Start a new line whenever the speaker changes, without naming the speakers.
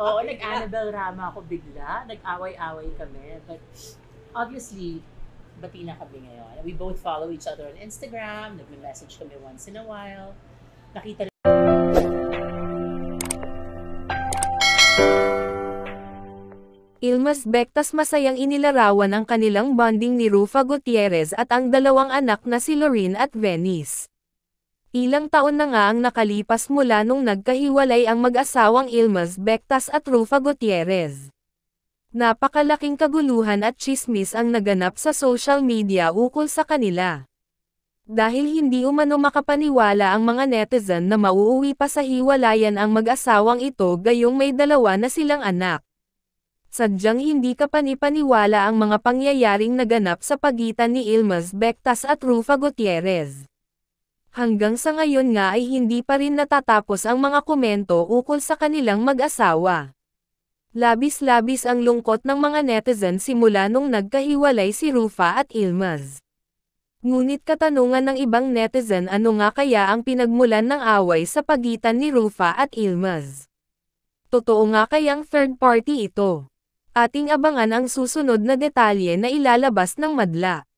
Oo, nag-Annabelle Rama ako bigla. Nag-away-away kami. But obviously, bati na kami ngayon. We both follow each other on Instagram. Nag-message kami once in a while. Nakita
Ilmas Bektas masayang inilarawan ang kanilang bonding ni Rufa Gutierrez at ang dalawang anak na si Lorene at Venice. Ilang taon na nga ang nakalipas mula nung nagkahiwalay ang mag-asawang Ilmas Bektas at Rufa Gutierrez. Napakalaking kaguluhan at chismis ang naganap sa social media ukol sa kanila. Dahil hindi umano makapaniwala ang mga netizen na mauuwi pa sa hiwalayan ang mag-asawang ito gayong may dalawa na silang anak. Sadyang hindi kapanipaniwala ang mga pangyayaring naganap sa pagitan ni Ilmas Bektas at Rufa Gutierrez. Hanggang sa ngayon nga ay hindi pa rin natatapos ang mga komento ukol sa kanilang mag-asawa. Labis-labis ang lungkot ng mga netizen simula nung nagkahiwalay si Rufa at Ilmaz. Ngunit katanungan ng ibang netizen ano nga kaya ang pinagmulan ng away sa pagitan ni Rufa at Ilmaz. Totoo nga kayang third party ito. Ating abangan ang susunod na detalye na ilalabas ng madla.